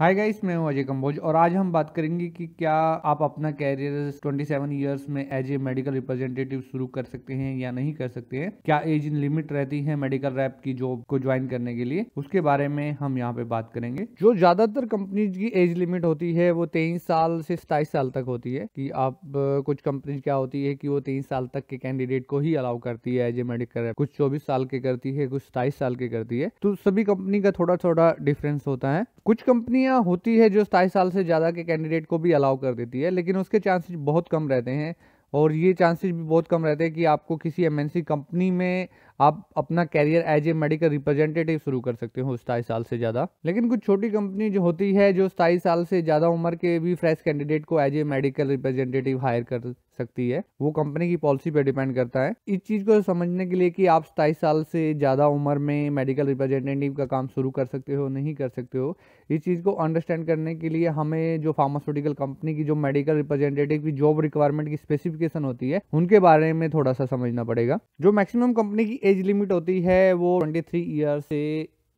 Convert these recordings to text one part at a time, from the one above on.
hi guys मैं हूं अजय कंबोज और आज हम बात करेंगे कि क्या आप अपना कैरियर 27 इयर्स में एज ए मेडिकल रिप्रेजेंटेटिव शुरू कर सकते हैं या नहीं कर सकते हैं क्या एज लिमिट रहती है मेडिकल रैप की जॉब को ज्वाइन करने के लिए उसके बारे में हम यहां पे बात करेंगे जो ज्यादातर कंपनीज की एज लिमिट होती है वो तेईस साल से सताइस साल तक होती है कि आप कुछ कंपनीज क्या होती है कि वो तेईस साल तक के कैंडिडेट को ही अलाउ करती है एज ए मेडिकल रैप कुछ चौबीस साल के करती है कुछ सताइस साल के करती है तो सभी कंपनी का थोड़ा थोड़ा डिफरेंस होता है कुछ कंपनियां होती है जो सताईस साल से ज़्यादा के कैंडिडेट को भी अलाउ कर देती है लेकिन उसके चांसेस बहुत कम रहते हैं और ये चांसेस भी बहुत कम रहते हैं कि आपको किसी एमएनसी कंपनी में आप अपना career as a medical representative शुरू कर सकते हो सताईस साल से ज़्यादा लेकिन कुछ छोटी कंपनी जो होती है जो सताईस साल से ज़्यादा उम्र के भी फ्रेश कैंडिडेट को as a medical representative hire कर सकती है वो कंपनी की पॉलिसी पर डिपेंड करता है इस चीज़ को समझने के लिए कि आप सताईस साल से ज़्यादा उम्र में मेडिकल रिप्रेजेंटेटिव का काम शुरू कर सकते हो नहीं कर सकते हो इस चीज़ को अंडरस्टैंड करने के लिए हमें जो फार्मास्यूटिकल कंपनी की जो मेडिकल रिप्रेजेंटेटिव की जॉब रिक्वायरमेंट की स्पेसिफिकेशन होती है उनके बारे में थोड़ा सा समझना पड़ेगा जो मैक्सिमम कंपनी की एज लिमिट होती है वो ट्वेंटी थ्री ईयर से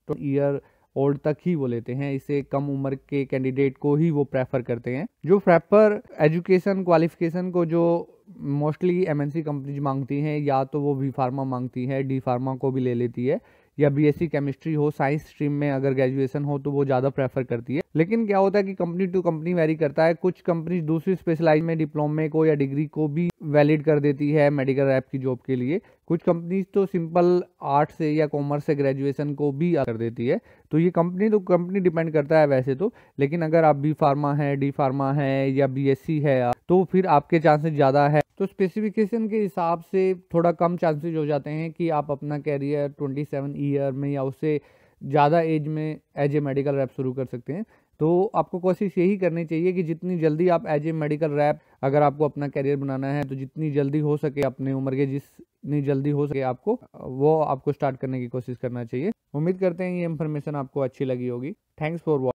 ट्वेंटी ईयर ओल्ड तक ही वो लेते हैं इसे कम उम्र के कैंडिडेट को ही वो प्रेफर करते हैं जो प्रेफर एजुकेशन क्वालिफिकेशन को जो मोस्टली एमएनसी कंपनीज मांगती हैं या तो वो वी फार्मा मांगती है डी फार्मा को भी ले लेती है या बीएससी केमिस्ट्री हो साइंस स्ट्रीम में अगर ग्रेजुएशन हो तो वो ज़्यादा प्रेफर करती है लेकिन क्या होता है कि कंपनी टू कंपनी वेरी करता है कुछ कंपनीज दूसरी स्पेशलाइज में डिप्लोमे को या डिग्री को भी वैलिड कर देती है मेडिकल रैप की जॉब के लिए कुछ कंपनीज तो सिंपल आर्ट से या कॉमर्स से ग्रेजुएशन को भी कर देती है तो ये कंपनी तो कंपनी डिपेंड करता है वैसे तो लेकिन अगर आप बी फार्मा है डी फार्मा है या बीएससी है तो फिर आपके चांसेस ज़्यादा है तो स्पेसिफिकेशन के हिसाब से थोड़ा कम चांसेज हो जाते हैं कि आप अपना कैरियर ट्वेंटी ईयर में या उससे ज़्यादा एज में एज ए मेडिकल रैप शुरू कर सकते हैं तो आपको कोशिश यही करनी चाहिए कि जितनी जल्दी आप एज ए मेडिकल रैप अगर आपको अपना करियर बनाना है तो जितनी जल्दी हो सके अपने उम्र के जितनी जल्दी हो सके आपको वो आपको स्टार्ट करने की कोशिश करना चाहिए उम्मीद करते हैं ये इन्फॉर्मेशन आपको अच्छी लगी होगी थैंक्स फॉर वॉच